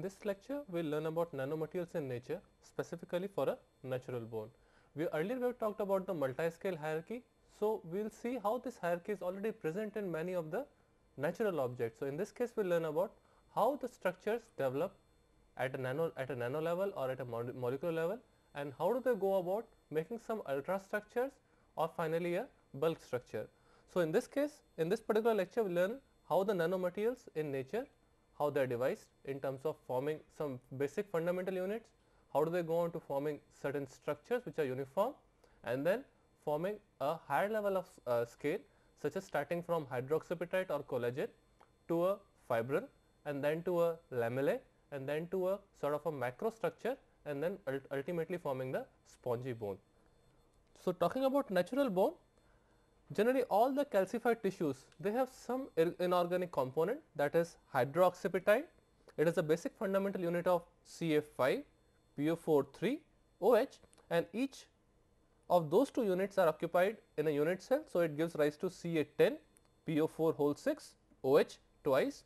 In this lecture, we will learn about nanomaterials in nature, specifically for a natural bone. We earlier we have talked about the multiscale hierarchy, so we will see how this hierarchy is already present in many of the natural objects. So, in this case, we will learn about how the structures develop at a nano at a nano level or at a molecular level and how do they go about making some ultra structures or finally a bulk structure. So, in this case, in this particular lecture, we learn how the nanomaterials in nature how they are devised in terms of forming some basic fundamental units, how do they go on to forming certain structures which are uniform and then forming a higher level of uh, scale such as starting from hydroxypeptide or collagen to a fibril and then to a lamellae and then to a sort of a macrostructure and then ult ultimately forming the spongy bone. So, talking about natural bone, Generally all the calcified tissues they have some inorganic component that is hydroxypeptide. It is a basic fundamental unit of CF5, PO43, OH and each of those two units are occupied in a unit cell. So, it gives rise to CA10, PO4 whole 6, OH twice.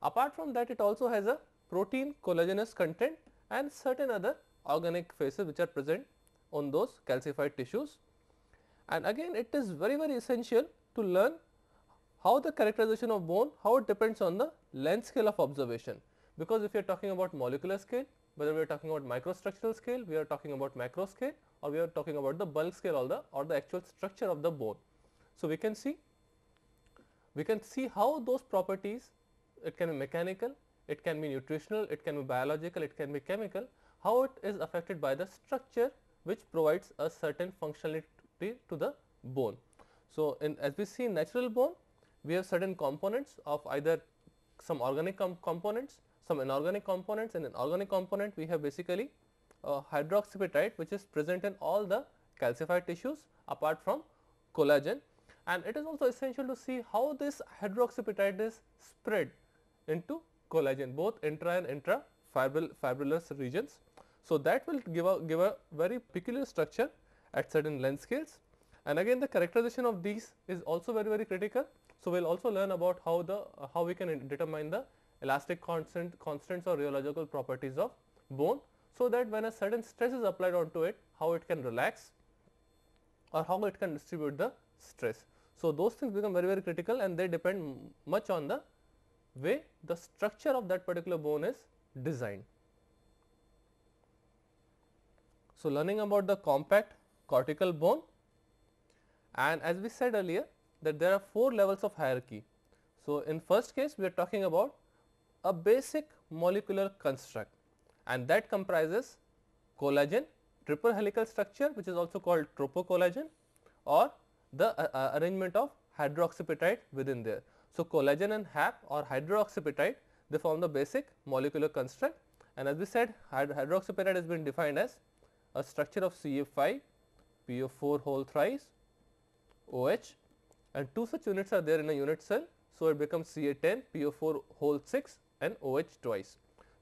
Apart from that it also has a protein collagenous content and certain other organic phases which are present on those calcified tissues and again it is very very essential to learn how the characterization of bone, how it depends on the length scale of observation. Because if you are talking about molecular scale, whether we are talking about microstructural scale, we are talking about macro scale or we are talking about the bulk scale or the or the actual structure of the bone. So, we can see we can see how those properties it can be mechanical, it can be nutritional, it can be biological, it can be chemical, how it is affected by the structure which provides a certain functionality directly to the bone. So, in as we see natural bone, we have certain components of either some organic com components, some inorganic components and an organic component we have basically uh, which is present in all the calcified tissues apart from collagen and it is also essential to see how this hydroxyapatite is spread into collagen both intra and intra fibril, fibrillar regions. So, that will give a, give a very peculiar structure at certain length scales. And again the characterization of these is also very very critical. So, we will also learn about how the uh, how we can determine the elastic constant constants or rheological properties of bone. So, that when a certain stress is applied onto it how it can relax or how it can distribute the stress. So, those things become very very critical and they depend much on the way the structure of that particular bone is designed. So, learning about the compact cortical bone and as we said earlier that there are 4 levels of hierarchy. So, in first case we are talking about a basic molecular construct and that comprises collagen, triple helical structure which is also called tropocollagen or the uh, uh, arrangement of hydroxypeptide within there. So, collagen and HAP or hydroxypeptide they form the basic molecular construct and as we said hydroxypeptide has been defined as a structure of CA5 PO4 whole thrice OH and two such units are there in a unit cell. So, it becomes CA10 PO4 whole 6 and OH twice.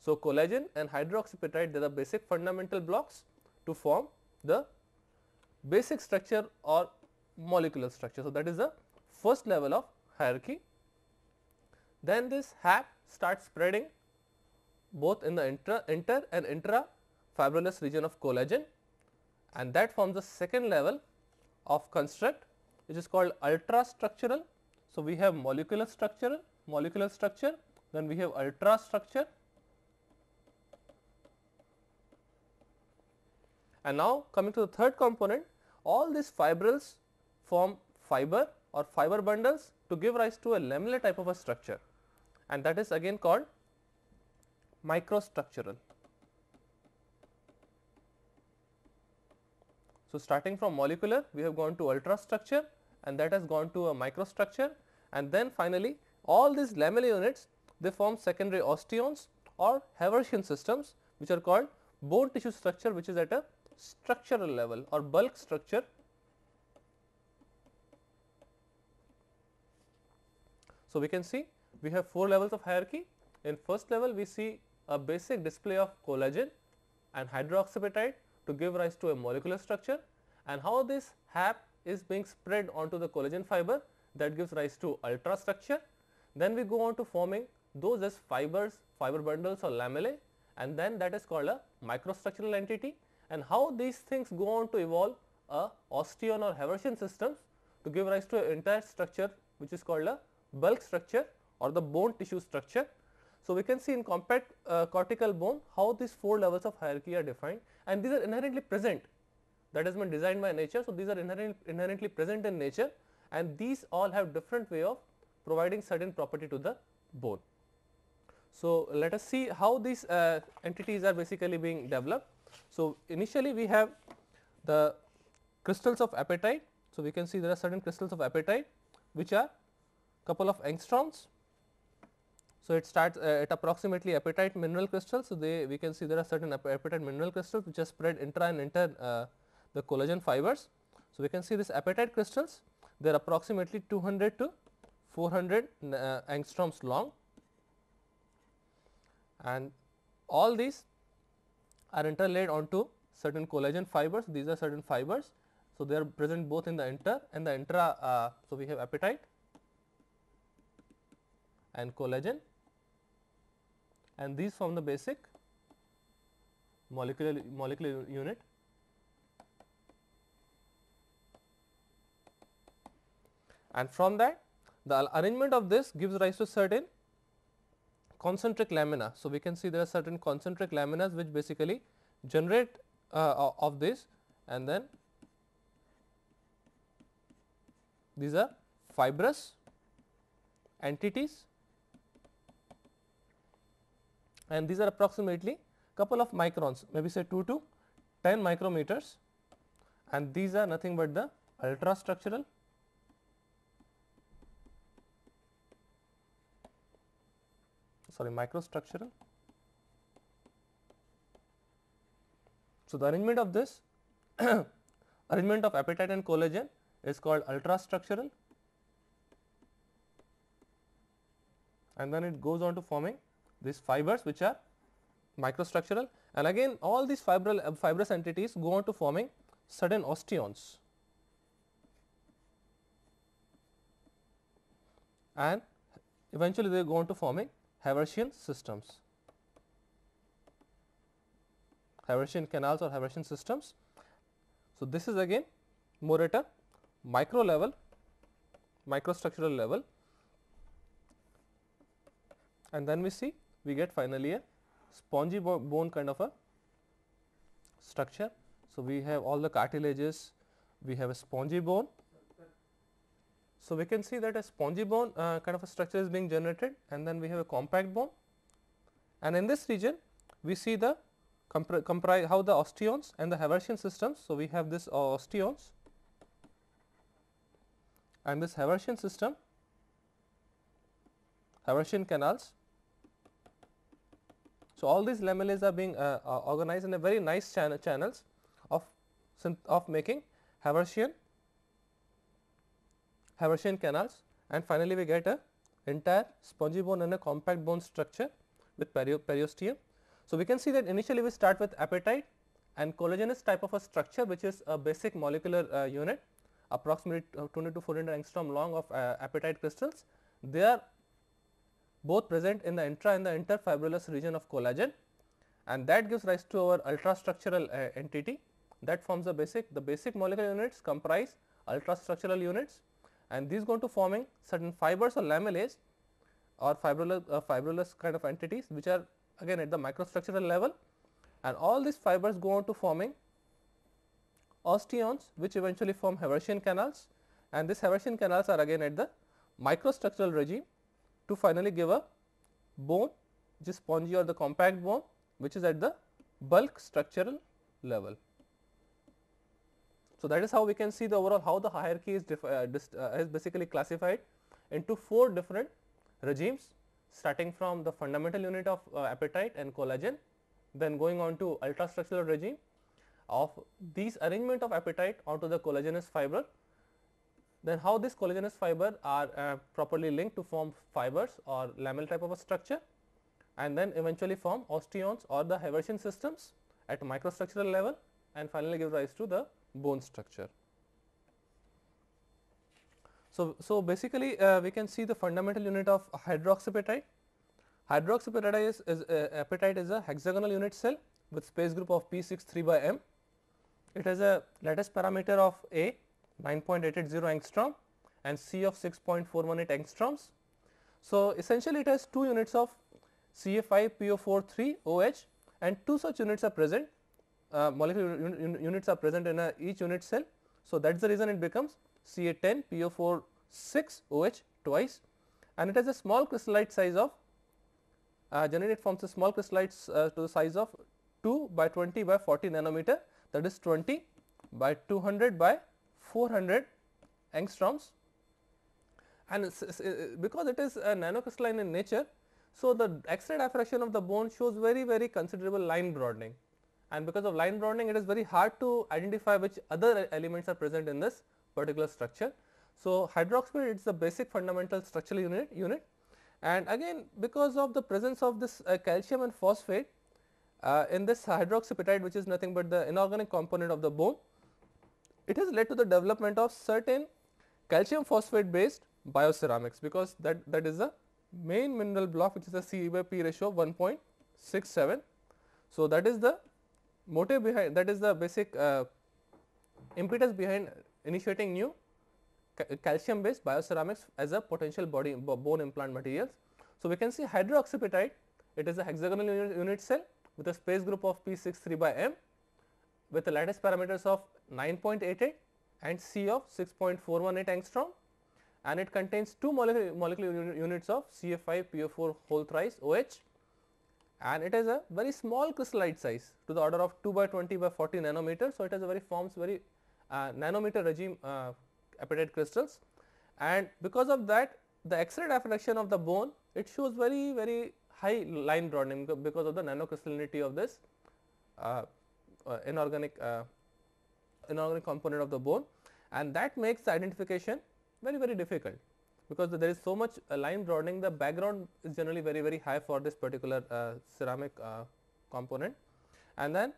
So, collagen and hydroxypeptide they are the basic fundamental blocks to form the basic structure or molecular structure. So, that is the first level of hierarchy. Then this HAP starts spreading both in the inter, inter and intra fibrous region of collagen and that forms the second level of construct which is called ultra structural. So, we have molecular structure, molecular structure, then we have ultra structure and now coming to the third component all these fibrils form fiber or fiber bundles to give rise to a lamellar type of a structure and that is again called microstructural. So, starting from molecular we have gone to ultrastructure and that has gone to a microstructure and then finally, all these lamellar units they form secondary osteons or Haversian systems which are called bone tissue structure which is at a structural level or bulk structure. So, we can see we have 4 levels of hierarchy. In first level we see a basic display of collagen and hydroxyapatite to give rise to a molecular structure and how this HAP is being spread onto the collagen fiber that gives rise to ultra structure. Then we go on to forming those as fibers, fiber bundles or lamellae and then that is called a microstructural entity and how these things go on to evolve a osteon or Haversian systems to give rise to an entire structure which is called a bulk structure or the bone tissue structure so, we can see in compact uh, cortical bone how these 4 levels of hierarchy are defined and these are inherently present that has been designed by nature. So, these are inherent, inherently present in nature and these all have different way of providing certain property to the bone. So, let us see how these uh, entities are basically being developed. So, initially we have the crystals of apatite. So, we can see there are certain crystals of apatite which are couple of angstroms so, it starts uh, at approximately apatite mineral crystals. So, they we can see there are certain ap apatite mineral crystals which are spread intra and inter uh, the collagen fibers. So, we can see these apatite crystals they are approximately 200 to 400 uh, angstroms long and all these are interlaid onto certain collagen fibers. These are certain fibers. So, they are present both in the inter and the intra. Uh, so, we have apatite and collagen and these form the basic molecular molecular unit. And from that the arrangement of this gives rise to certain concentric lamina. So, we can see there are certain concentric lamina which basically generate uh, of this and then these are fibrous entities and these are approximately couple of microns maybe say 2 to 10 micrometers and these are nothing but the ultrastructural sorry microstructural. So, the arrangement of this arrangement of appetite and collagen is called ultrastructural and then it goes on to forming these fibers which are microstructural and again all these fibral, uh, fibrous entities go on to forming certain osteons and eventually they go on to forming Haversian systems, Haversian canals or Haversian systems. So, this is again more at a micro level, microstructural level and then we see we get finally a spongy bo bone kind of a structure. So, we have all the cartilages, we have a spongy bone. So, we can see that a spongy bone uh, kind of a structure is being generated and then we have a compact bone and in this region we see the how the osteons and the Haversian systems. So, we have this uh, osteons and this Haversian system, Haversian canals so, all these lamellae are being uh, uh, organized in a very nice channels of of making Haversian Haversian canals and finally, we get a entire spongy bone and a compact bone structure with perio periosteum. So, we can see that initially we start with apatite and collagenous type of a structure which is a basic molecular uh, unit approximately uh, two hundred to 400 angstrom long of uh, apatite crystals. They are both present in the intra and the interfibrillous region of collagen and that gives rise to our ultrastructural uh, entity that forms the basic the basic molecular units comprise ultrastructural units and these go to forming certain fibers or lamellae or uh, fibrillous, uh, kind of entities which are again at the microstructural level and all these fibers go on to forming osteons which eventually form Haversian canals and these Haversian canals are again at the microstructural regime to finally give a bone which is spongy or the compact bone which is at the bulk structural level. So, that is how we can see the overall how the hierarchy is, uh, uh, is basically classified into four different regimes starting from the fundamental unit of uh, appetite and collagen then going on to ultrastructural regime of these arrangement of appetite onto the collagenous fiber then how these collagenous fiber are uh, properly linked to form fibers or lamel type of a structure and then eventually form osteons or the Haversian systems at microstructural level and finally give rise to the bone structure. So, so basically uh, we can see the fundamental unit of hydroxypeptide. Hydroxypeptide is, is uh, is a hexagonal unit cell with space group of P63 by M. It has a lattice parameter of A 9.880 angstrom and C of 6.418 angstroms. So, essentially it has two units of five PO43OH and two such units are present uh, molecular un un units are present in a, each unit cell. So, that is the reason it becomes Ca10 PO46OH twice and it has a small crystallite size of uh, generally it forms a small crystallite uh, to the size of 2 by 20 by 40 nanometer that is 20 by 200 by 400 angstroms and uh, because it is a nanocrystalline in nature. So, the X-ray diffraction of the bone shows very very considerable line broadening and because of line broadening it is very hard to identify which other elements are present in this particular structure. So, hydroxyl is the basic fundamental structural unit, unit and again because of the presence of this uh, calcium and phosphate uh, in this hydroxypeptide which is nothing but the inorganic component of the bone it has led to the development of certain calcium phosphate based bioceramics because that, that is the main mineral block which is C by P ratio of 1.67. So, that is the motive behind that is the basic uh, impetus behind initiating new calcium based bioceramics as a potential body bone implant materials. So, we can see hydroxypetite it is a hexagonal unit, unit cell with a space group of P63 by M with the lattice parameters of 9.88 and C of 6.418 angstrom and it contains two molecular, units of CF5PO4 whole thrice OH and it has a very small crystallite size to the order of 2 by 20 by 40 nanometer. So, it has a very forms very uh, nanometer regime uh, apatite crystals and because of that the X-ray diffraction of the bone it shows very very high line broadening because of the nanocrystallinity of this uh, uh inorganic uh, inorganic component of the bone and that makes identification very very difficult because there is so much uh, line broadening the background is generally very very high for this particular uh, ceramic uh, component and then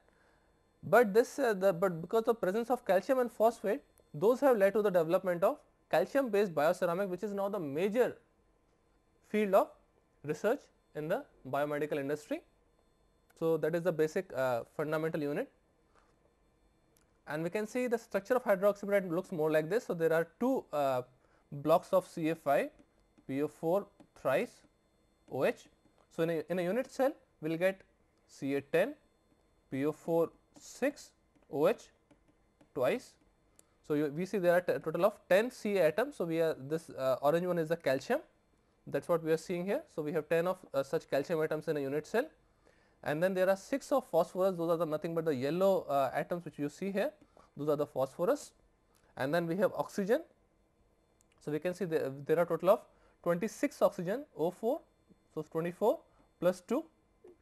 but this uh, the but because of presence of calcium and phosphate those have led to the development of calcium based bioceramic which is now the major field of research in the biomedical industry. So, that is the basic uh, fundamental unit and we can see the structure of hydroxybutyrate looks more like this. So, there are two uh, blocks of CFI PO4 thrice OH. So, in a, in a unit cell we will get CA10 PO4 6 OH twice. So, you, we see there are a total of 10 CA atoms. So, we are this uh, orange one is the calcium that is what we are seeing here. So, we have 10 of uh, such calcium atoms in a unit cell and then there are 6 of phosphorus those are the nothing but the yellow uh, atoms which you see here those are the phosphorus and then we have oxygen. So, we can see there, there are total of 26 oxygen O4 so 24 plus 2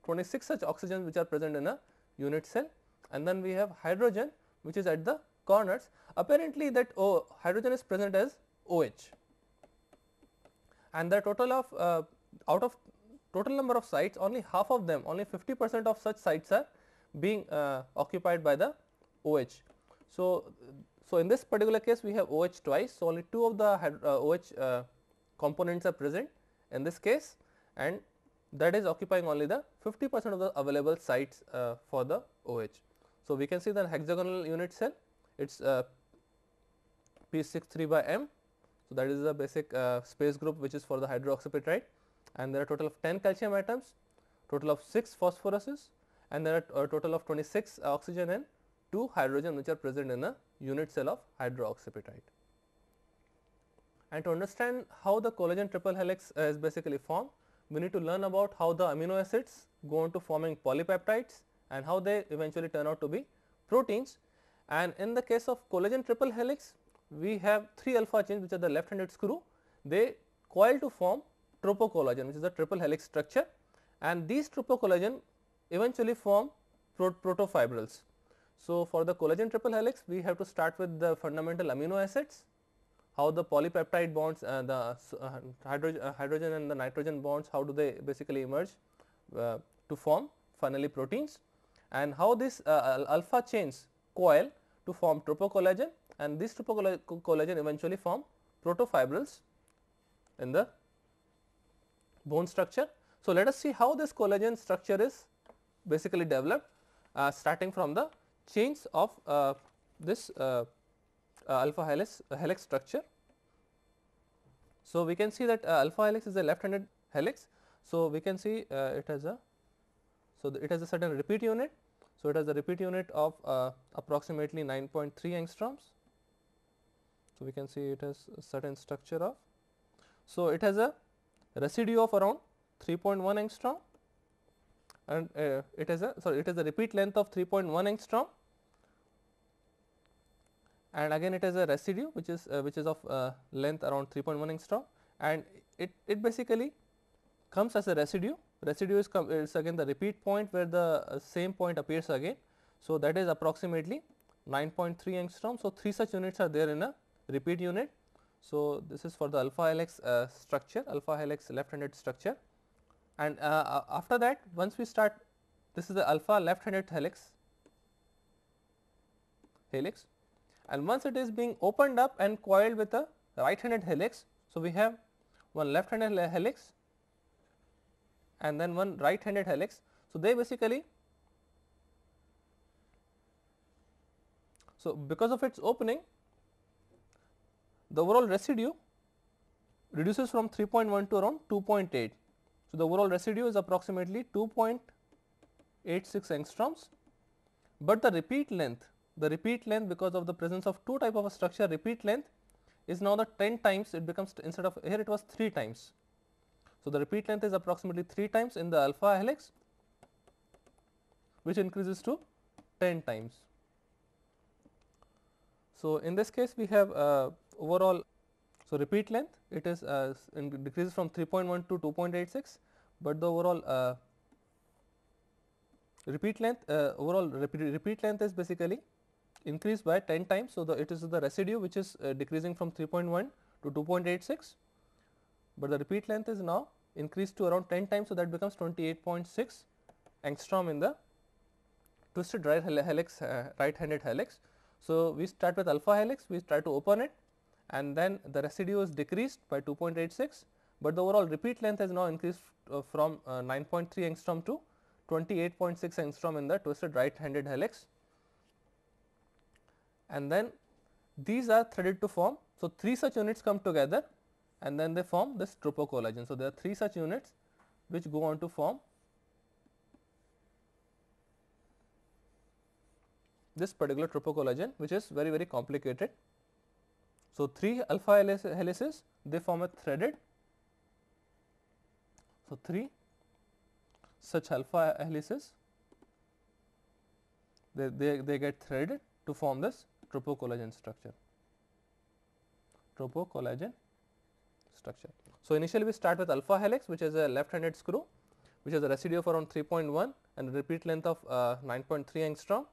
26 such oxygen which are present in a unit cell and then we have hydrogen which is at the corners apparently that o, oh, hydrogen is present as OH and the total of uh, out of total number of sites only half of them only 50 percent of such sites are being uh, occupied by the OH. So, so in this particular case we have OH twice so only two of the OH uh, components are present in this case and that is occupying only the 50 percent of the available sites uh, for the OH. So, we can see the hexagonal unit cell it is P63 by M. So, that is the basic uh, space group which is for the hydroxypeptide and there are total of 10 calcium atoms, total of 6 phosphoruses and there are a total of 26 oxygen and 2 hydrogen which are present in the unit cell of hydrooccipitite. And to understand how the collagen triple helix uh, is basically formed, we need to learn about how the amino acids go into forming polypeptides and how they eventually turn out to be proteins. And in the case of collagen triple helix, we have 3 alpha chains which are the left handed screw, they coil to form tropocollagen which is a triple helix structure and these tropocollagen eventually form pro protofibrils. So, for the collagen triple helix we have to start with the fundamental amino acids, how the polypeptide bonds uh, the uh, hydrogen, uh, hydrogen and the nitrogen bonds how do they basically emerge uh, to form finally proteins and how this uh, alpha chains coil to form tropocollagen and this tropocollagen eventually form protofibrils in the bone structure. So, let us see how this collagen structure is basically developed uh, starting from the chains of uh, this uh, uh alpha helix, uh, helix structure. So, we can see that uh, alpha helix is a left handed helix. So, we can see it has a so it has a certain repeat unit. So, it has a repeat unit of approximately 9.3 angstroms. So, we can see it has a certain structure of. So, it has a residue of around 3.1 angstrom and uh, it has a sorry it has a repeat length of 3.1 angstrom and again it has a residue which is uh, which is of uh, length around 3.1 angstrom and it, it basically comes as a residue residue is, is again the repeat point where the uh, same point appears again. So, that is approximately 9.3 angstrom. So, 3 such units are there in a repeat unit so, this is for the alpha helix uh, structure, alpha helix left handed structure and uh, uh, after that once we start this is the alpha left handed helix helix and once it is being opened up and coiled with a right handed helix. So, we have one left handed helix and then one right handed helix. So, they basically so because of its opening the overall residue reduces from 3.1 to around 2.8. So, the overall residue is approximately 2.86 angstroms, but the repeat length, the repeat length because of the presence of two type of a structure repeat length is now the 10 times it becomes instead of here it was 3 times. So, the repeat length is approximately 3 times in the alpha helix which increases to 10 times. So, in this case we have uh, overall so repeat length it is uh, decreases from 3.1 to 2.86, but the overall uh, repeat length uh, overall repeat length is basically increased by 10 times. So, the it is the residue which is uh, decreasing from 3.1 to 2.86, but the repeat length is now increased to around 10 times. So, that becomes 28.6 angstrom in the twisted right helix uh, right handed helix. So, we start with alpha helix we try to open it and then the residue is decreased by 2.86, but the overall repeat length has now increased uh, from uh, 9.3 angstrom to 28.6 angstrom in the twisted right handed helix. And then these are threaded to form. So, three such units come together and then they form this tropocollagen. So, there are three such units which go on to form this particular tropocollagen which is very very complicated so, 3 alpha helices they form a threaded. So, 3 such alpha helices they, they, they get threaded to form this tropocollagen structure, tropocollagen structure. So, initially we start with alpha helix which is a left handed screw which has a residue of around 3.1 and a repeat length of uh, 9.3 angstrom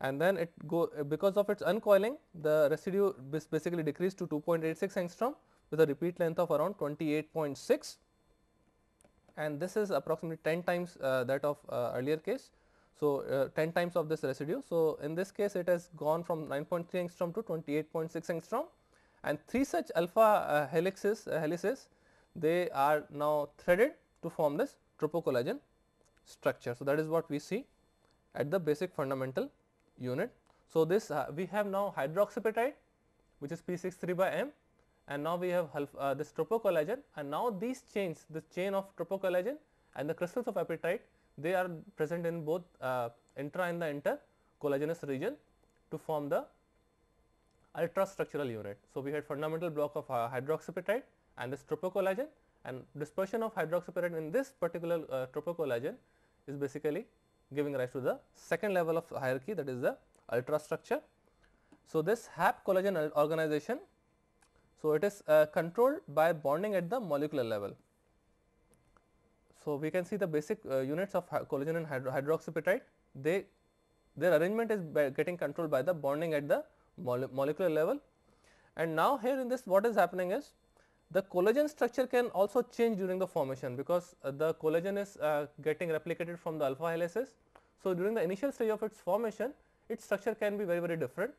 and then it go because of its uncoiling the residue basically decreased to 2.86 angstrom with a repeat length of around 28.6 and this is approximately 10 times uh, that of uh, earlier case. So, uh, 10 times of this residue. So, in this case it has gone from 9.3 angstrom to 28.6 angstrom and three such alpha uh, helices, uh, helices they are now threaded to form this tropocollagen structure. So, that is what we see at the basic fundamental unit. So, this uh, we have now hydroxypeptide which is P63 by M and now we have uh, this tropocollagen and now these chains the chain of tropocollagen and the crystals of apatite they are present in both uh, intra and the inter collagenous region to form the ultrastructural unit. So, we had fundamental block of uh, hydroxypeptide and this tropocollagen and dispersion of hydroxypeptide in this particular uh, tropocollagen is basically giving rise to the second level of hierarchy that is the ultrastructure. So, this HAP collagen organization, so it is uh, controlled by bonding at the molecular level. So, we can see the basic uh, units of collagen and hydro hydroxypeptide, they their arrangement is getting controlled by the bonding at the mole molecular level. And now, here in this what is happening is the collagen structure can also change during the formation because uh, the collagen is uh, getting replicated from the alpha helices. So, during the initial stage of its formation, its structure can be very very different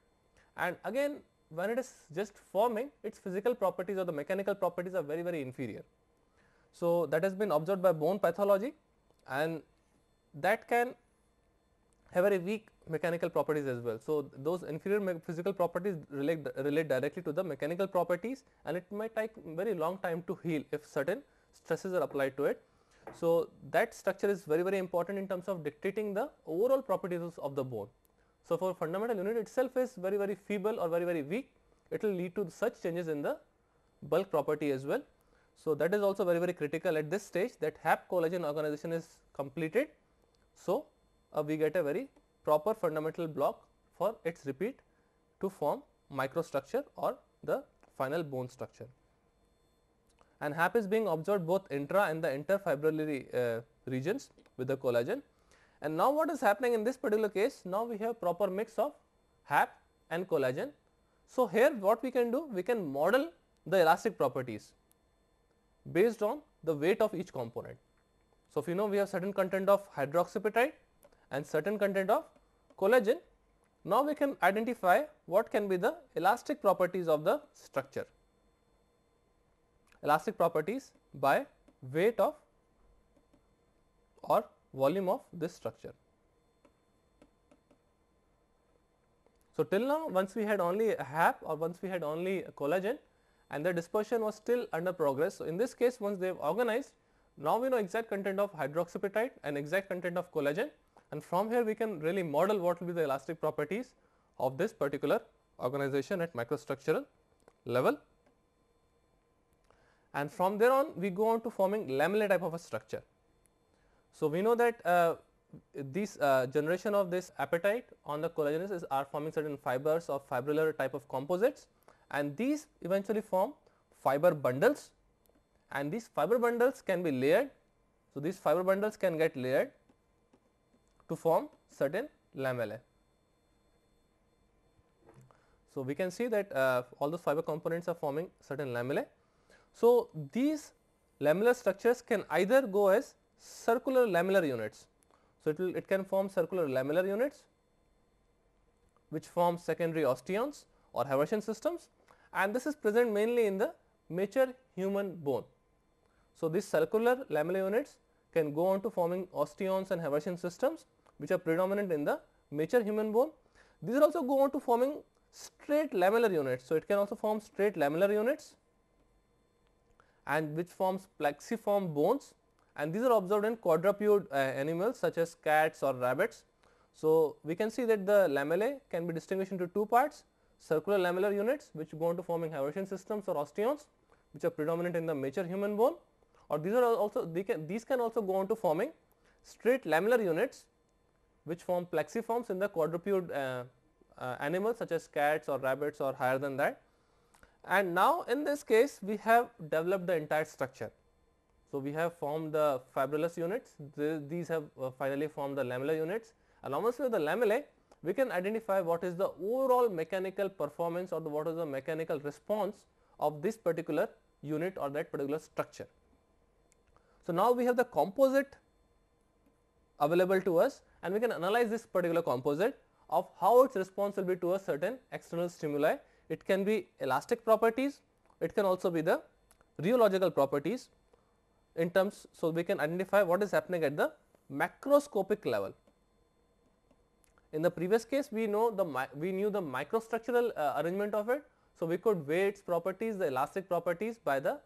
and again when it is just forming its physical properties or the mechanical properties are very very inferior. So, that has been observed by bone pathology and that can have a very weak mechanical properties as well. So, those inferior physical properties relate, relate directly to the mechanical properties and it might take very long time to heal if certain stresses are applied to it. So, that structure is very very important in terms of dictating the overall properties of the bone. So, for fundamental unit itself is very very feeble or very very weak it will lead to such changes in the bulk property as well. So, that is also very very critical at this stage that HAP collagen organization is completed. So, uh, we get a very proper fundamental block for its repeat to form microstructure or the final bone structure. And HAP is being observed both intra and the interfibrillary uh, regions with the collagen. And now what is happening in this particular case? Now we have proper mix of HAP and collagen. So, here what we can do? We can model the elastic properties based on the weight of each component. So, if you know we have certain content of hydroxypeptide and certain content of collagen, now we can identify what can be the elastic properties of the structure. Elastic properties by weight of or volume of this structure. So, till now once we had only a HAP or once we had only collagen and the dispersion was still under progress. So, in this case once they have organized now we know exact content of hydroxypeptide and exact content of collagen and from here we can really model what will be the elastic properties of this particular organization at microstructural level. And from there on we go on to forming lamellae type of a structure. So, we know that uh, this uh, generation of this appetite on the collagenase is are forming certain fibers of fibrillar type of composites and these eventually form fiber bundles and these fiber bundles can be layered. So, these fiber bundles can get layered to form certain lamellae. So, we can see that uh, all those fiber components are forming certain lamellae. So, these lamellar structures can either go as circular lamellar units. So, it will it can form circular lamellar units which form secondary osteons or Haversian systems and this is present mainly in the mature human bone. So, these circular lamellar units can go on to forming osteons and Haversian systems which are predominant in the mature human bone. These also go on to forming straight lamellar units. So, it can also form straight lamellar units and which forms plexiform bones and these are observed in quadruped uh, animals such as cats or rabbits. So, we can see that the lamellae can be distinguished into two parts circular lamellar units which go on to forming Haversian systems or osteons which are predominant in the mature human bone or these are also they can these can also go on to forming straight lamellar units which form plexiforms in the quadruped uh, uh, animals such as cats or rabbits or higher than that. And now in this case we have developed the entire structure. So, we have formed the fibrillous units, the, these have uh, finally formed the lamellar units Along with the lamellae we can identify what is the overall mechanical performance or what is the mechanical response of this particular unit or that particular structure. So, now we have the composite available to us and we can analyze this particular composite of how its response will be to a certain external stimuli. It can be elastic properties, it can also be the rheological properties in terms. So, we can identify what is happening at the macroscopic level. In the previous case we know the we knew the microstructural uh, arrangement of it. So, we could weigh its properties the elastic properties by the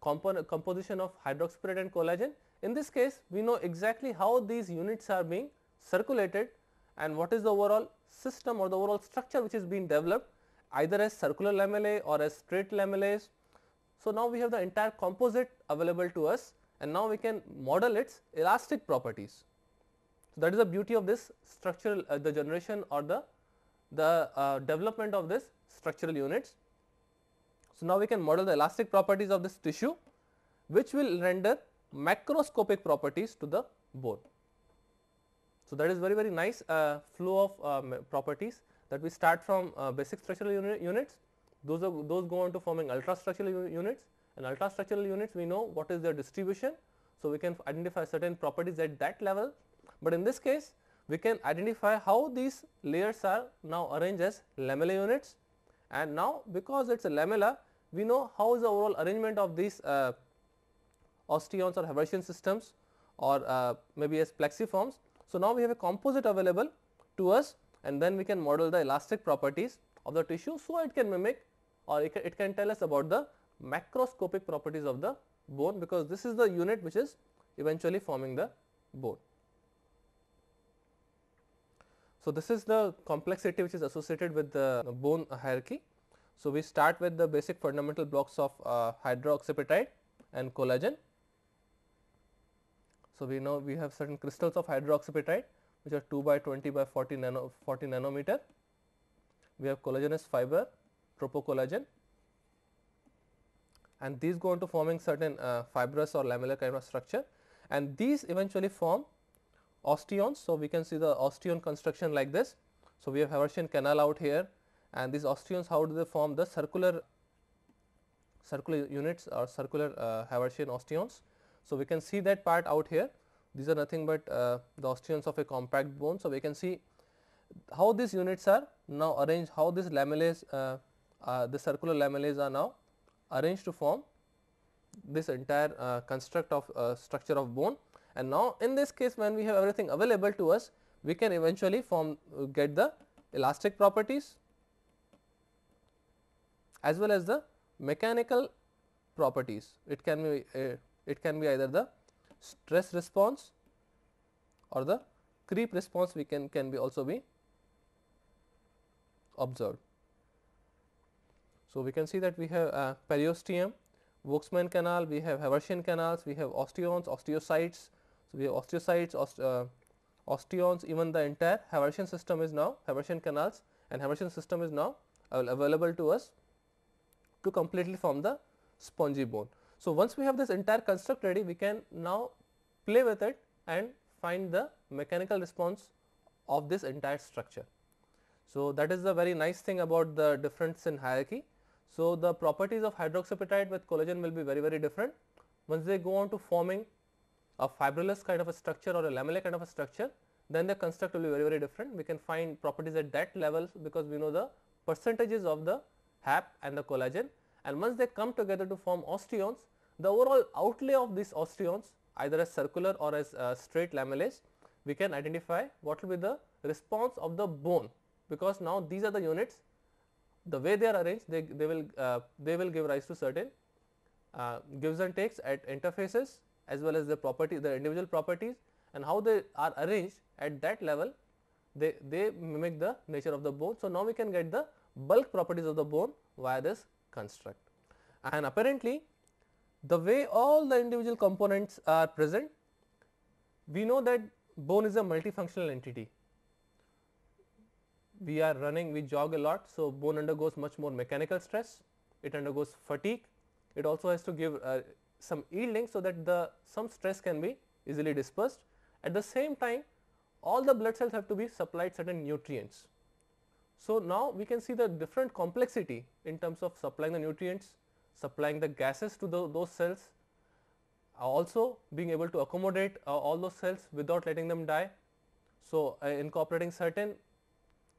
composition of hydroxypyrrolate and collagen. In this case we know exactly how these units are being circulated and what is the overall system or the overall structure which is being developed either as circular lamellae or as straight lamellae. So, now we have the entire composite available to us and now we can model its elastic properties. So, that is the beauty of this structural uh, the generation or the, the uh, development of this structural units. So, now we can model the elastic properties of this tissue which will render macroscopic properties to the bone. So, that is very very nice uh, flow of uh, properties that we start from uh, basic structural uni units, those are those go on to forming ultrastructural units and ultrastructural units we know what is their distribution. So, we can identify certain properties at that level, but in this case we can identify how these layers are now arranged as lamella units and now because it is a lamella we know how is the overall arrangement of these uh, osteons or Haversian systems or uh, maybe as plexiforms so, now we have a composite available to us and then we can model the elastic properties of the tissue. So, it can mimic or it can, it can tell us about the macroscopic properties of the bone because this is the unit which is eventually forming the bone. So, this is the complexity which is associated with the bone hierarchy. So, we start with the basic fundamental blocks of uh, hydroxypeptide and collagen so, we know we have certain crystals of hydroxyapatite, which are 2 by 20 by 40, nano, 40 nanometer. We have collagenous fiber, tropocollagen and these go into forming certain uh, fibrous or lamellar kind of structure and these eventually form osteons. So, we can see the osteon construction like this. So, we have Haversian canal out here and these osteons how do they form the circular circular units or circular uh, Haversian osteons so, we can see that part out here these are nothing but uh, the osteons of a compact bone. So, we can see how these units are now arranged how these lamellae uh, uh, the circular lamellae are now arranged to form this entire uh, construct of uh, structure of bone and now in this case when we have everything available to us we can eventually form uh, get the elastic properties as well as the mechanical properties it can be it can be either the stress response or the creep response we can can be also be observed. So, we can see that we have uh, periosteum, Voxman canal, we have Haversian canals, we have osteons, osteocytes. So, we have osteocytes, oste uh, osteons, even the entire Haversian system is now Haversian canals and Haversian system is now available to us to completely form the spongy bone. So, once we have this entire construct ready, we can now play with it and find the mechanical response of this entire structure. So, that is the very nice thing about the difference in hierarchy. So, the properties of hydroxypeptide with collagen will be very very different. Once they go on to forming a fibrous kind of a structure or a lamellae kind of a structure, then the construct will be very very different. We can find properties at that level because we know the percentages of the HAP and the collagen and once they come together to form osteons, the overall outlay of these osteons either as circular or as uh, straight lamellae, we can identify what will be the response of the bone because now these are the units the way they are arranged they, they will uh, they will give rise to certain uh, gives and takes at interfaces as well as the property the individual properties and how they are arranged at that level they, they mimic the nature of the bone. So, now we can get the bulk properties of the bone via this construct and apparently the way all the individual components are present, we know that bone is a multifunctional entity. We are running, we jog a lot, so bone undergoes much more mechanical stress, it undergoes fatigue, it also has to give uh, some yielding so that the some stress can be easily dispersed. At the same time, all the blood cells have to be supplied certain nutrients. So, now we can see the different complexity in terms of supplying the nutrients, supplying the gases to the, those cells, uh, also being able to accommodate uh, all those cells without letting them die. So, uh, incorporating certain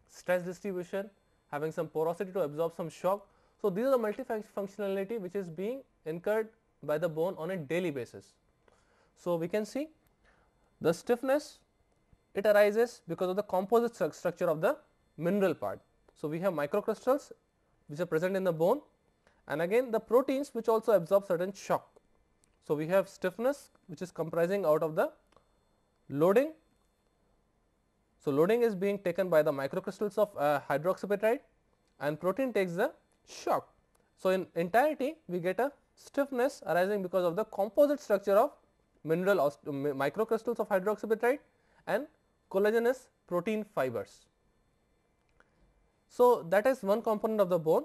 stress distribution, having some porosity to absorb some shock. So, these are the multifunctionality which is being incurred by the bone on a daily basis. So, we can see the stiffness it arises because of the composite stru structure of the mineral part. So, we have microcrystals which are present in the bone and again the proteins which also absorb certain shock. So, we have stiffness which is comprising out of the loading. So, loading is being taken by the microcrystals of uh, and protein takes the shock. So, in entirety we get a stiffness arising because of the composite structure of mineral uh, microcrystals of hydroxyapatite and collagenous protein fibers. So, that is one component of the bone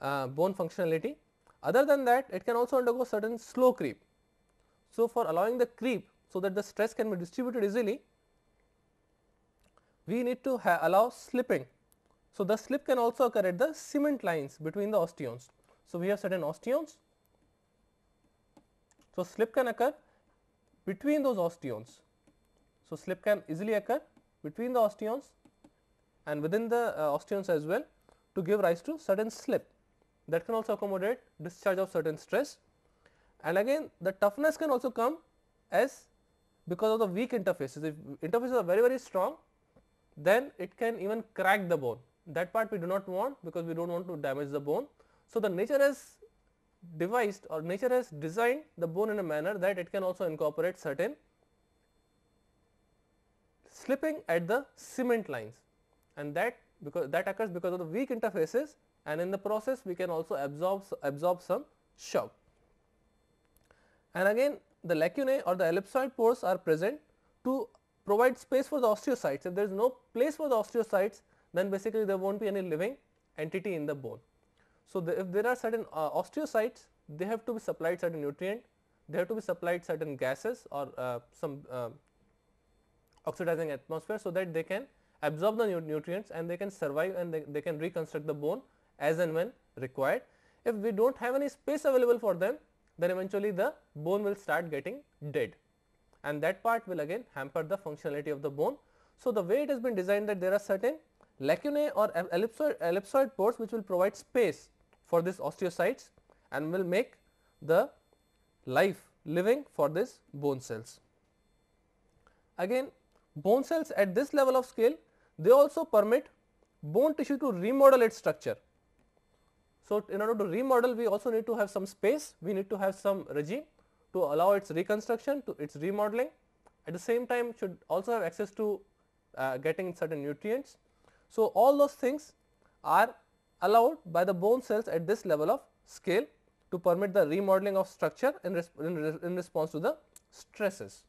uh, bone functionality. Other than that it can also undergo certain slow creep. So, for allowing the creep so that the stress can be distributed easily, we need to allow slipping. So, the slip can also occur at the cement lines between the osteons. So, we have certain osteons. So, slip can occur between those osteons. So, slip can easily occur between the osteons and within the uh, osteons as well to give rise to certain slip that can also accommodate discharge of certain stress and again the toughness can also come as because of the weak interfaces. If interfaces are very very strong then it can even crack the bone that part we do not want because we do not want to damage the bone. So, the nature has devised or nature has designed the bone in a manner that it can also incorporate certain slipping at the cement lines and that because that occurs because of the weak interfaces and in the process we can also absorb, absorb some shock. And again the lacunae or the ellipsoid pores are present to provide space for the osteocytes. If there is no place for the osteocytes then basically there will not be any living entity in the bone. So, the, if there are certain uh, osteocytes they have to be supplied certain nutrient, they have to be supplied certain gases or uh, some uh, oxidizing atmosphere so that they can absorb the nutrients and they can survive and they, they can reconstruct the bone as and when required. If we do not have any space available for them, then eventually the bone will start getting dead and that part will again hamper the functionality of the bone. So, the way it has been designed that there are certain lacunae or ellipsoid, ellipsoid pores which will provide space for these osteocytes and will make the life living for these bone cells. Again bone cells at this level of scale they also permit bone tissue to remodel its structure so, in order to remodel we also need to have some space, we need to have some regime to allow its reconstruction to its remodeling. At the same time should also have access to uh, getting certain nutrients. So, all those things are allowed by the bone cells at this level of scale to permit the remodeling of structure in, resp in, re in response to the stresses.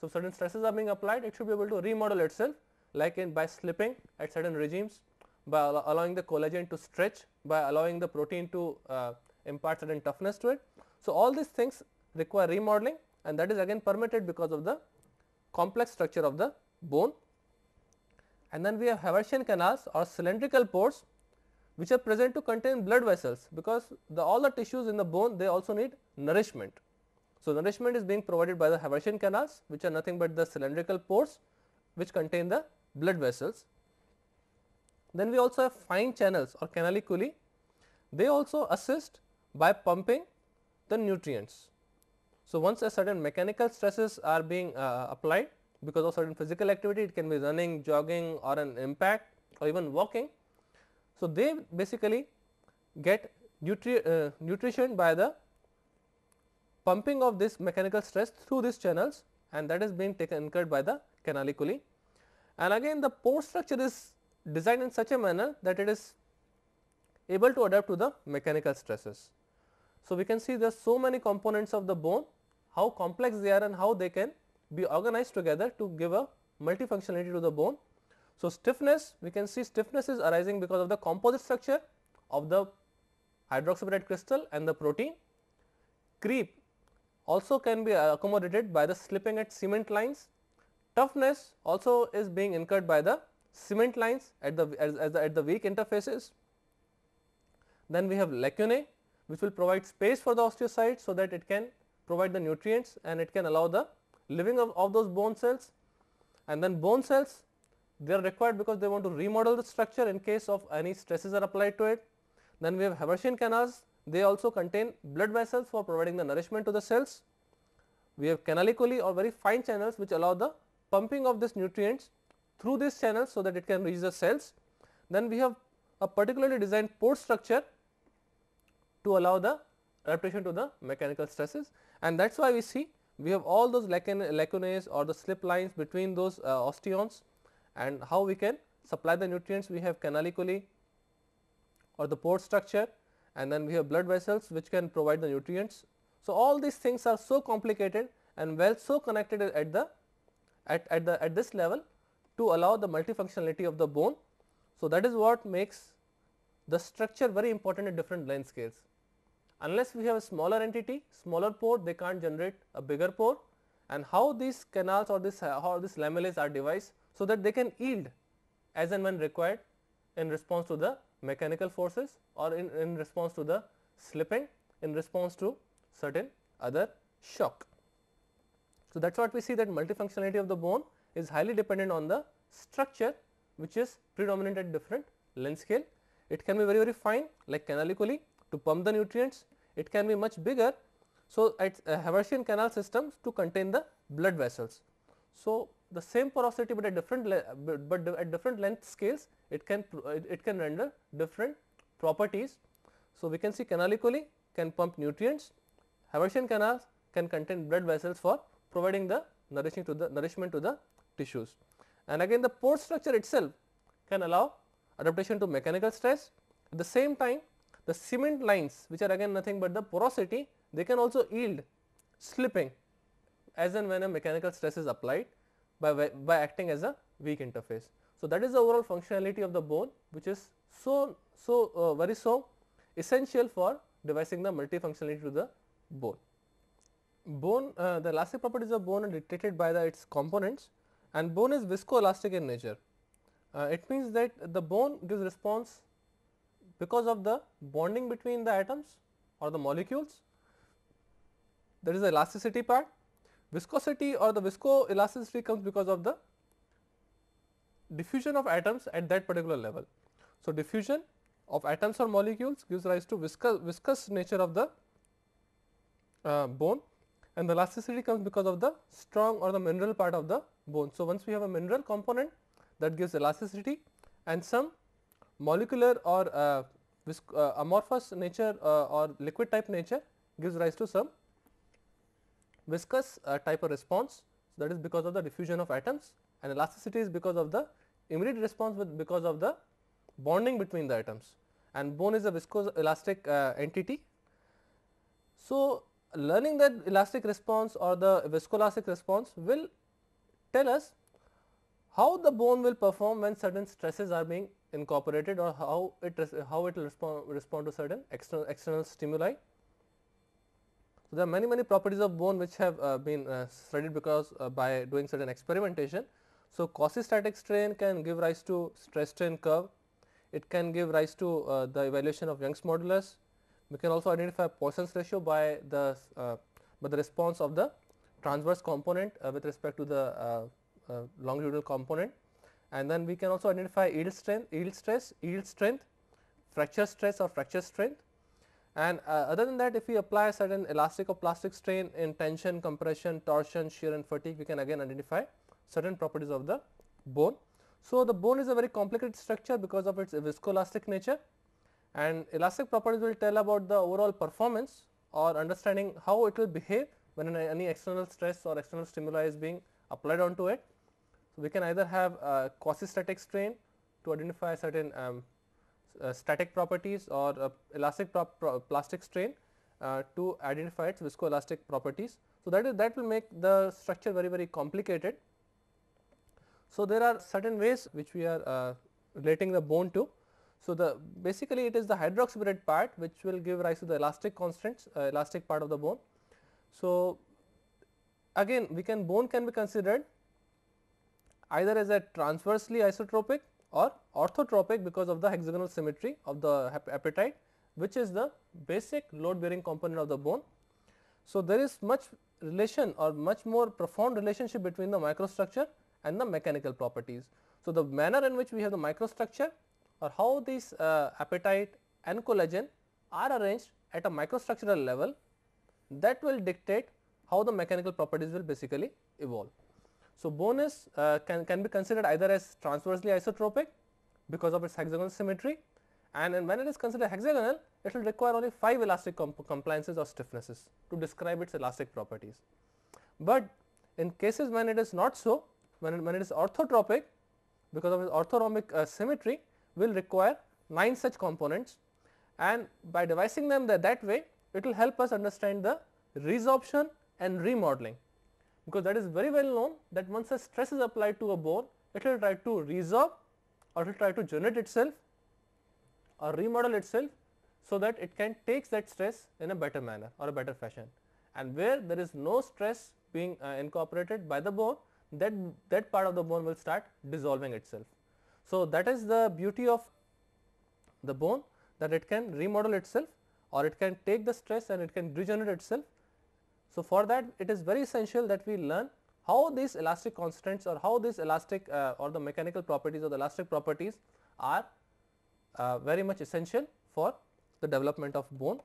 So, certain stresses are being applied it should be able to remodel itself like in by slipping at certain regimes by al allowing the collagen to stretch, by allowing the protein to uh, impart certain toughness to it. So, all these things require remodeling and that is again permitted because of the complex structure of the bone. And then we have Haversian canals or cylindrical pores which are present to contain blood vessels because the all the tissues in the bone they also need nourishment. So, nourishment is being provided by the Haversian canals which are nothing but the cylindrical pores which contain the blood vessels then we also have fine channels or canaliculi. They also assist by pumping the nutrients. So, once a certain mechanical stresses are being uh, applied because of certain physical activity, it can be running, jogging or an impact or even walking. So, they basically get nutri uh, nutrition by the pumping of this mechanical stress through these channels and that is being taken incurred by the canaliculi. And again the pore structure is designed in such a manner that it is able to adapt to the mechanical stresses. So, we can see there are so many components of the bone, how complex they are and how they can be organized together to give a multifunctionality to the bone. So, stiffness we can see stiffness is arising because of the composite structure of the hydroxybutyrate crystal and the protein. Creep also can be accommodated by the slipping at cement lines. Toughness also is being incurred by the cement lines at the, as, as the, at the weak interfaces. Then we have lacunae which will provide space for the osteocyte so that it can provide the nutrients and it can allow the living of, of those bone cells and then bone cells they are required because they want to remodel the structure in case of any stresses are applied to it. Then we have Haversian canals they also contain blood vessels for providing the nourishment to the cells. We have canaliculi or very fine channels which allow the pumping of these nutrients through this channel so that it can reach the cells. Then we have a particularly designed pore structure to allow the adaptation to the mechanical stresses and that is why we see we have all those lacunae or the slip lines between those uh, osteons and how we can supply the nutrients we have canaliculi or the pore structure and then we have blood vessels which can provide the nutrients. So, all these things are so complicated and well so connected at the at, at the at this level to allow the multifunctionality of the bone. So, that is what makes the structure very important at different length scales. Unless we have a smaller entity, smaller pore, they can't generate a bigger pore and how these canals or this how these lamellae are devised so that they can yield as and when required in response to the mechanical forces or in, in response to the slipping in response to certain other shock. So, that is what we see that multifunctionality of the bone is highly dependent on the structure which is predominant at different length scale. It can be very very fine like canaliculi to pump the nutrients, it can be much bigger. So, at uh, Haversian canal systems to contain the blood vessels. So, the same porosity but at different but, but at different length scales it can it can render different properties. So, we can see canaliculi can pump nutrients, Haversian canals can contain blood vessels for providing the nourishing to the nourishment to the tissues. And again the pore structure itself can allow adaptation to mechanical stress. At the same time the cement lines which are again nothing but the porosity they can also yield slipping as and when a mechanical stress is applied by, by acting as a weak interface. So, that is the overall functionality of the bone which is so, so uh, very so essential for devising the multifunctionality to the bone. Bone, uh, the elastic properties of bone are dictated by the, its components and bone is viscoelastic in nature. Uh, it means that the bone gives response because of the bonding between the atoms or the molecules. There is the elasticity part. Viscosity or the viscoelasticity comes because of the diffusion of atoms at that particular level. So, diffusion of atoms or molecules gives rise to viscous, viscous nature of the uh, bone and the elasticity comes because of the strong or the mineral part of the bone. So, once we have a mineral component that gives elasticity and some molecular or uh, uh, amorphous nature uh, or liquid type nature gives rise to some viscous uh, type of response. So, that is because of the diffusion of atoms and elasticity is because of the immediate response with because of the bonding between the atoms and bone is a viscous elastic uh, entity. So, learning that elastic response or the viscoelastic response will tell us how the bone will perform when certain stresses are being incorporated or how it how it will respond respond to certain external external stimuli. So, there are many many properties of bone which have uh, been uh, studied because uh, by doing certain experimentation. So, quasi-static strain can give rise to stress strain curve, it can give rise to uh, the evaluation of Young's modulus, we can also identify Poisson's ratio by the uh, by the response of the transverse component uh, with respect to the uh, uh, longitudinal component and then we can also identify yield strength, yield stress, yield strength, fracture stress or fracture strength. And uh, other than that if we apply certain elastic or plastic strain in tension, compression, torsion, shear and fatigue we can again identify certain properties of the bone. So, the bone is a very complicated structure because of its viscoelastic nature and elastic properties will tell about the overall performance or understanding how it will behave when any external stress or external stimuli is being applied onto it. So, we can either have a quasi-static strain to identify certain um, uh, static properties or uh, elastic prop, pro plastic strain uh, to identify its viscoelastic properties. So, that is that will make the structure very very complicated. So, there are certain ways which we are uh, relating the bone to. So, the basically it is the hydroxybutyrate part which will give rise to the elastic constants uh, elastic part of the bone so, again we can bone can be considered either as a transversely isotropic or orthotropic because of the hexagonal symmetry of the apatite which is the basic load bearing component of the bone. So, there is much relation or much more profound relationship between the microstructure and the mechanical properties. So, the manner in which we have the microstructure or how these uh, apatite and collagen are arranged at a microstructural level that will dictate how the mechanical properties will basically evolve. So, bone is uh, can, can be considered either as transversely isotropic because of its hexagonal symmetry and when it is considered hexagonal it will require only 5 elastic comp compliances or stiffnesses to describe its elastic properties. But in cases when it is not so, when it, when it is orthotropic because of its orthorhombic uh, symmetry will require 9 such components and by devising them that way it will help us understand the resorption and remodeling because that is very well known that once a stress is applied to a bone it will try to resorb or it will try to generate itself or remodel itself so that it can take that stress in a better manner or a better fashion and where there is no stress being uh, incorporated by the bone that that part of the bone will start dissolving itself. So, that is the beauty of the bone that it can remodel itself or it can take the stress and it can regenerate itself. So, for that it is very essential that we learn how these elastic constants or how these elastic uh, or the mechanical properties or the elastic properties are uh, very much essential for the development of bone.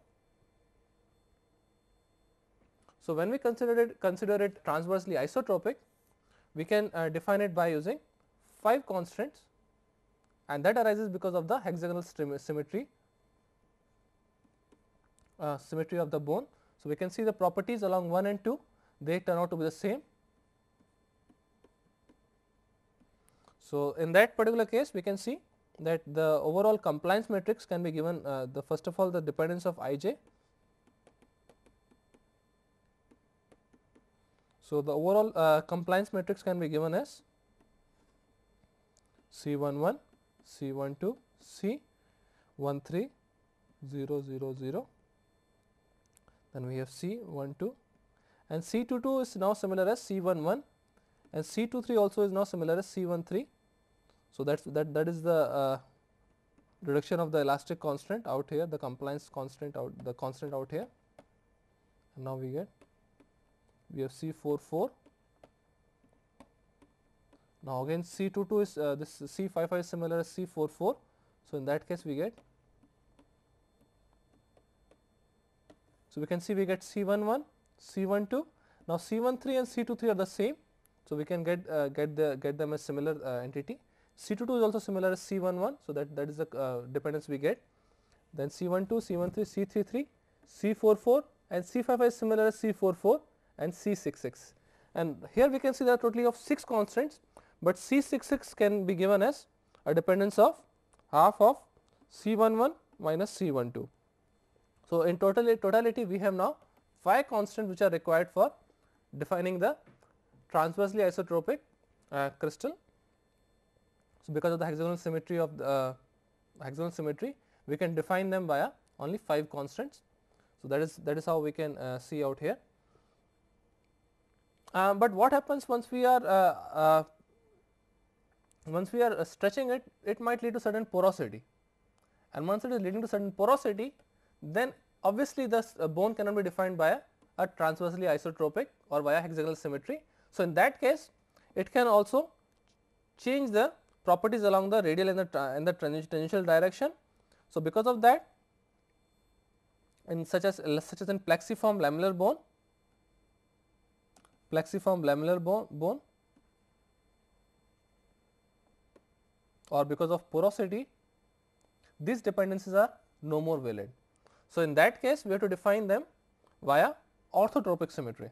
So, when we consider it consider it transversely isotropic we can uh, define it by using 5 constants and that arises because of the hexagonal symmetry uh, symmetry of the bone. So, we can see the properties along 1 and 2 they turn out to be the same. So, in that particular case we can see that the overall compliance matrix can be given uh, the first of all the dependence of i j. So, the overall uh, compliance matrix can be given as C 1 1, C 1 2, C 1 3, 0 0 0 then we have C 1 2 and C 2 2 is now similar as C 1 1 and C 2 3 also is now similar as C 1 3. So, that is that that is the uh, reduction of the elastic constant out here the compliance constant out the constant out here and now we get we have C 4 4 now again C 2 2 is uh, this C 5 5 is similar as C 4 4. So, in that case we get So, we can see we get C 1 1, C 1 2. Now, C 1 3 and C 2 3 are the same. So, we can get uh, get the get them as similar uh, entity. C 2 2 is also similar as C 1 1. So, that, that is the uh, dependence we get. Then C 1 2, C 1 3, C 3 3, C 4 4 and C 5 5 is similar as C 4 4 and C 6 6. And here we can see there are totally of 6 constants, but C 6 6 can be given as a dependence of half of C 1 1 minus C 1 2. So, in total totality we have now 5 constants which are required for defining the transversely isotropic uh, crystal. So, because of the hexagonal symmetry of the uh, hexagonal symmetry we can define them via only 5 constants. So, that is that is how we can uh, see out here. Uh, but what happens once we are uh, uh, once we are stretching it, it might lead to certain porosity and once it is leading to certain porosity then obviously the uh, bone cannot be defined by a, a transversely isotropic or by a hexagonal symmetry. So, in that case it can also change the properties along the radial and the, transversal the tangential direction. So, because of that in such as such as in plexiform lamellar bone, plexiform lamellar bone, bone or because of porosity these dependencies are no more valid. So, in that case we have to define them via orthotropic symmetry.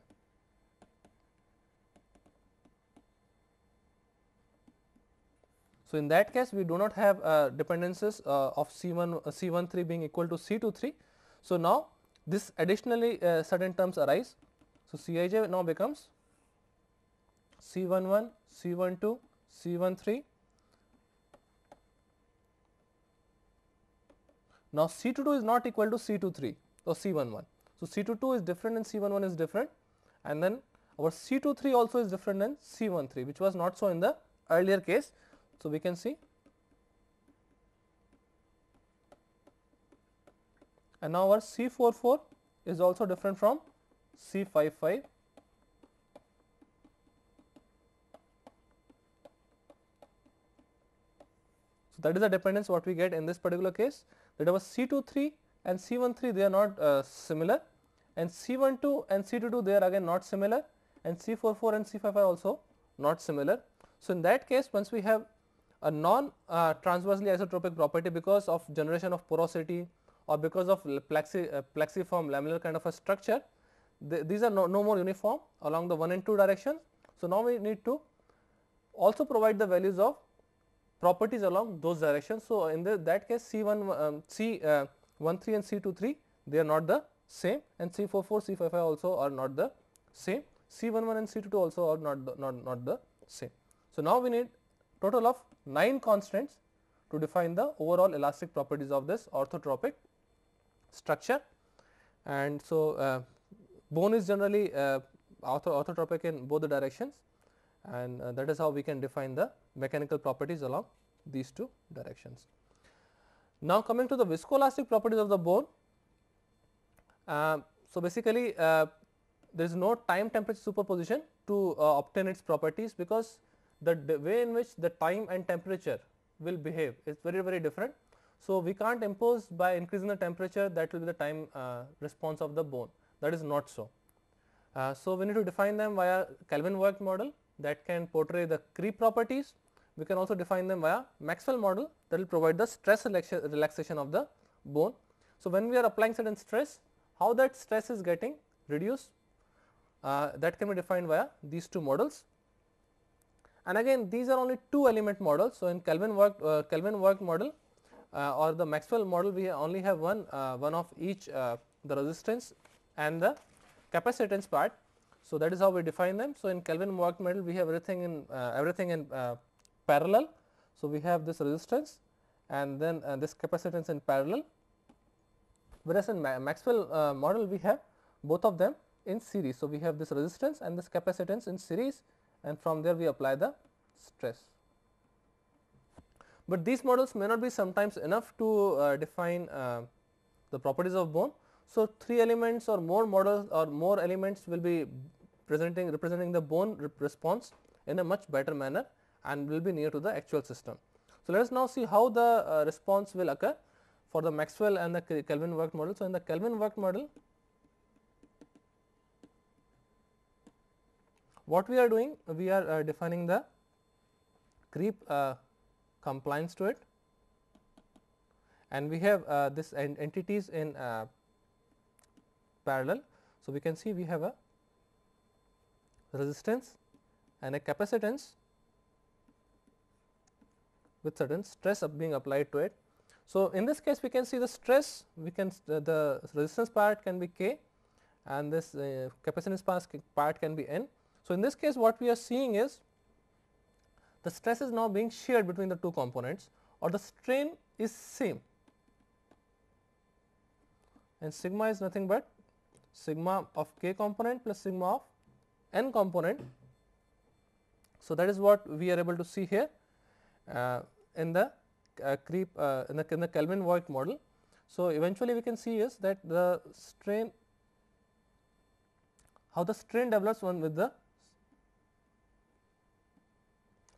So, in that case we do not have uh, dependences uh, of C1 uh, c three being equal to c two three. So, now this additionally uh, certain terms arise. So, Cij now becomes c one one, c one two, c one three. Now C22 is not equal to C23 or C11. So C22 is different and C11 is different and then our C23 also is different than C13 which was not so in the earlier case. So we can see and now our C44 is also different from C55 that is the dependence what we get in this particular case that our c two three and c one three, they are not uh, similar and c one two and c two two, they are again not similar and c four four and C5 are also not similar. So, in that case once we have a non uh, transversely isotropic property because of generation of porosity or because of plexi, uh, plexiform lamellar kind of a structure, th these are no, no more uniform along the 1 and 2 directions. So, now we need to also provide the values of properties along those directions. So, in the, that case C 1 um, C uh, 1 3 and C 2 3 they are not the same and C 4 4 C 5 5 also are not the same C 1 1 and C 2 2 also are not the, not, not the same. So, now we need total of 9 constants to define the overall elastic properties of this orthotropic structure and so uh, bone is generally uh, orthotropic in both the directions and uh, that is how we can define the mechanical properties along these two directions. Now, coming to the viscoelastic properties of the bone. Uh, so, basically uh, there is no time temperature superposition to uh, obtain its properties because the way in which the time and temperature will behave is very very different. So, we can't impose by increasing the temperature that will be the time uh, response of the bone that is not so. Uh, so, we need to define them via kelvin work model that can portray the creep properties. We can also define them via Maxwell model that will provide the stress relaxation of the bone. So, when we are applying certain stress, how that stress is getting reduced uh, that can be defined via these two models. And again these are only two element models. So, in Kelvin work, uh, Kelvin work model uh, or the Maxwell model we only have one, uh, one of each uh, the resistance and the capacitance part so that is how we define them. So in Kelvin Moak model, we have everything in uh, everything in uh, parallel. So we have this resistance and then uh, this capacitance in parallel. Whereas in Ma Maxwell uh, model, we have both of them in series. So we have this resistance and this capacitance in series, and from there we apply the stress. But these models may not be sometimes enough to uh, define uh, the properties of bone. So, 3 elements or more models or more elements will be presenting representing the bone response in a much better manner and will be near to the actual system. So, let us now see how the uh, response will occur for the Maxwell and the Kelvin worked model. So, in the Kelvin worked model what we are doing we are uh, defining the creep uh, compliance to it and we have uh, this entities in uh, parallel. So, we can see we have a resistance and a capacitance with certain stress being applied to it. So, in this case we can see the stress we can uh, the resistance part can be k and this uh, capacitance part can be n. So, in this case what we are seeing is the stress is now being shared between the two components or the strain is same and sigma is nothing but sigma of k component plus sigma of n component. So, that is what we are able to see here uh, in the uh, creep uh, in the, in the Kelvin Voigt model. So, eventually we can see is that the strain how the strain develops one with the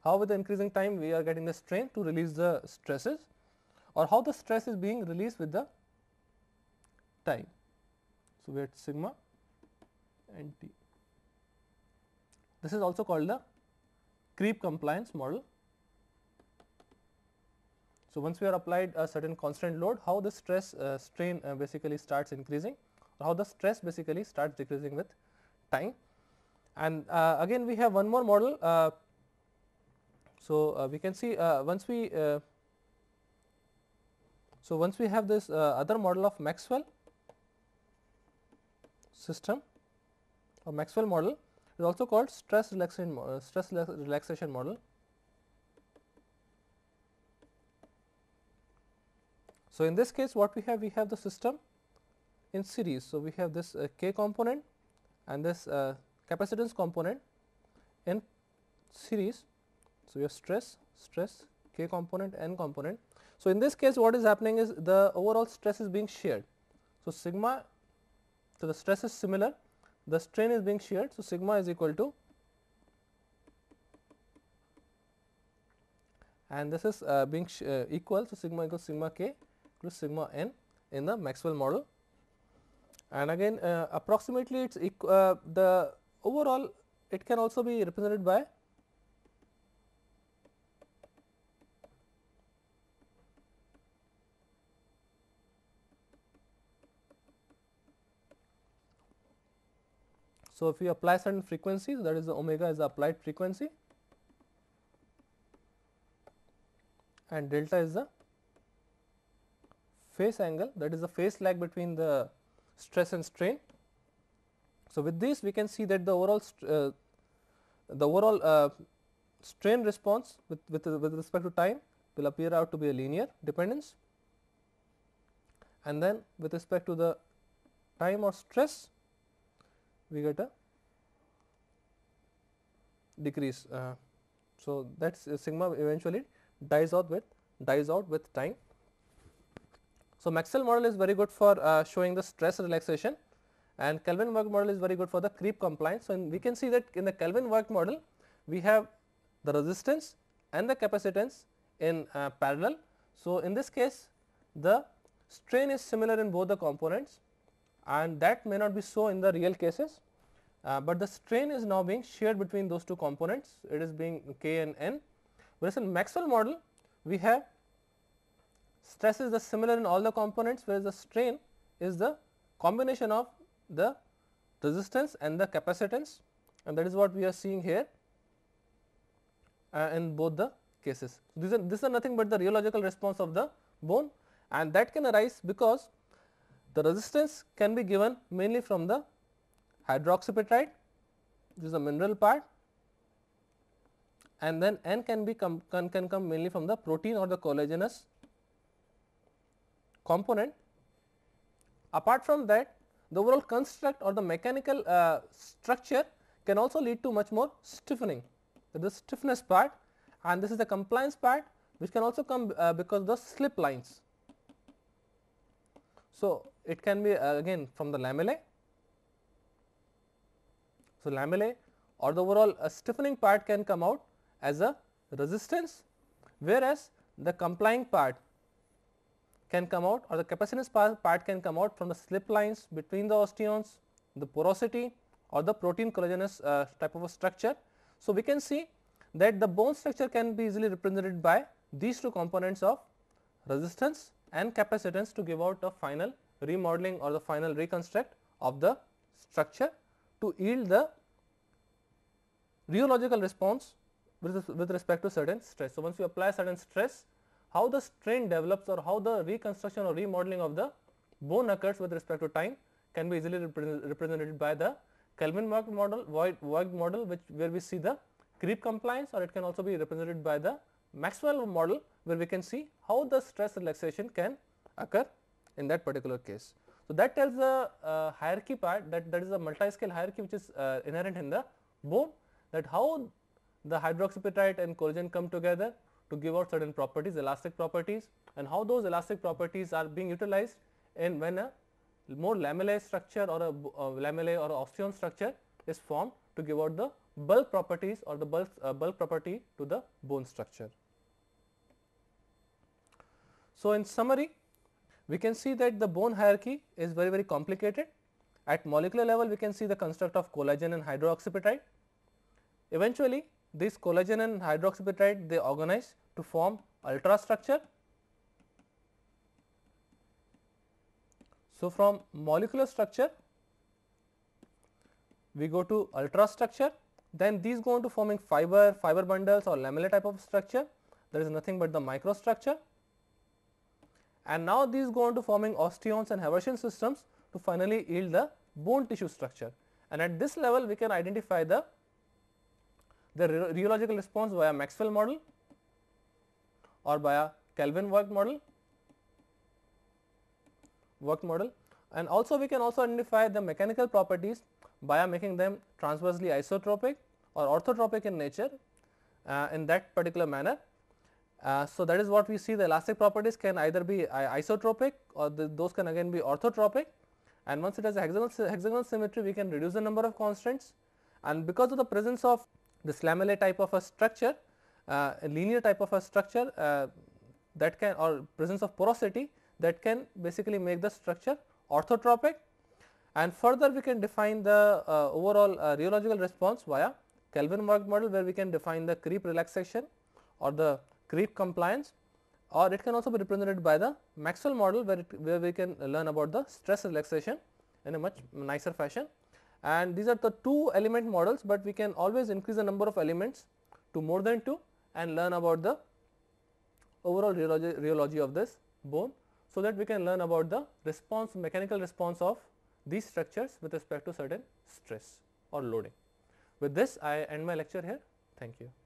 how with the increasing time we are getting the strain to release the stresses or how the stress is being released with the time. So, we had sigma and T. This is also called the creep compliance model. So, once we are applied a certain constant load, how the stress uh, strain uh, basically starts increasing or how the stress basically starts decreasing with time. And uh, again we have one more model. Uh, so, uh, we can see uh, once we so once we have this other model of Maxwell system or Maxwell model is also called stress relaxation, uh, stress relaxation model. So, in this case what we have we have the system in series. So, we have this uh, k component and this uh, capacitance component in series. So, we have stress, stress k component n component. So, in this case what is happening is the overall stress is being shared. So, sigma so, the stress is similar, the strain is being sheared. So, sigma is equal to and this is uh, being uh, equal. So, sigma equals sigma k plus sigma n in the Maxwell model and again uh, approximately it is uh, the overall it can also be represented by So, if we apply certain frequencies that is the omega is the applied frequency and delta is the phase angle that is the phase lag between the stress and strain. So, with this we can see that the overall uh, the overall uh, strain response with, with, with respect to time will appear out to be a linear dependence and then with respect to the time or stress we get a decrease. Uh, so, that is uh, sigma eventually dies out with dies out with time. So, Maxwell model is very good for uh, showing the stress relaxation and Kelvin work model is very good for the creep compliance. So, in, we can see that in the Kelvin work model we have the resistance and the capacitance in uh, parallel. So, in this case the strain is similar in both the components and that may not be so in the real cases, uh, but the strain is now being shared between those two components it is being k and n whereas in Maxwell model we have stress is the similar in all the components whereas the strain is the combination of the resistance and the capacitance and that is what we are seeing here uh, in both the cases. These are, these are nothing but the rheological response of the bone and that can arise because the resistance can be given mainly from the hydroxypeptide which is the mineral part and then N can be come, can, can come mainly from the protein or the collagenous component. Apart from that the overall construct or the mechanical uh, structure can also lead to much more stiffening the stiffness part and this is the compliance part which can also come uh, because the slip lines. So, it can be uh, again from the lamellae. So, lamellae or the overall uh, stiffening part can come out as a resistance, whereas the complying part can come out or the capacitance part can come out from the slip lines between the osteons, the porosity or the protein collagenous uh, type of a structure. So, we can see that the bone structure can be easily represented by these two components of resistance and capacitance to give out a final remodeling or the final reconstruct of the structure to yield the rheological response with, with respect to certain stress. So, once you apply certain stress, how the strain develops or how the reconstruction or remodeling of the bone occurs with respect to time can be easily represented by the Kelvin Voigt model, Voigt, Voigt model which where we see the creep compliance or it can also be represented by the Maxwell model where we can see how the stress relaxation can occur in that particular case. So, that tells the uh, hierarchy part that that is a multi-scale hierarchy which is uh, inherent in the bone that how the hydroxyapatite and collagen come together to give out certain properties elastic properties and how those elastic properties are being utilized in when a more lamellae structure or a uh, lamellae or osteon structure is formed to give out the bulk properties or the bulk, uh, bulk property to the bone structure. So, in summary we can see that the bone hierarchy is very very complicated. At molecular level we can see the construct of collagen and hydroxypeptide. Eventually this collagen and hydroxypeptide they organize to form ultrastructure. So, from molecular structure we go to ultrastructure then these go into forming fiber, fiber bundles or lamella type of structure there is nothing but the microstructure and now these go on to forming osteons and Haversian systems to finally yield the bone tissue structure. And at this level we can identify the, the rheological response via Maxwell model or via Kelvin work model, work model and also we can also identify the mechanical properties by making them transversely isotropic or orthotropic in nature uh, in that particular manner uh, so that is what we see the elastic properties can either be uh, isotropic or the, those can again be orthotropic and once it has a hexagonal, hexagonal symmetry we can reduce the number of constraints. and because of the presence of this lamellae type of a structure, uh, a linear type of a structure uh, that can or presence of porosity that can basically make the structure orthotropic and further we can define the uh, overall rheological response via Kelvin-Mark model where we can define the creep relaxation or the creep compliance or it can also be represented by the Maxwell model where, it, where we can learn about the stress relaxation in a much nicer fashion. And these are the two element models, but we can always increase the number of elements to more than two and learn about the overall rheology, rheology of this bone. So, that we can learn about the response mechanical response of these structures with respect to certain stress or loading. With this I end my lecture here. Thank you.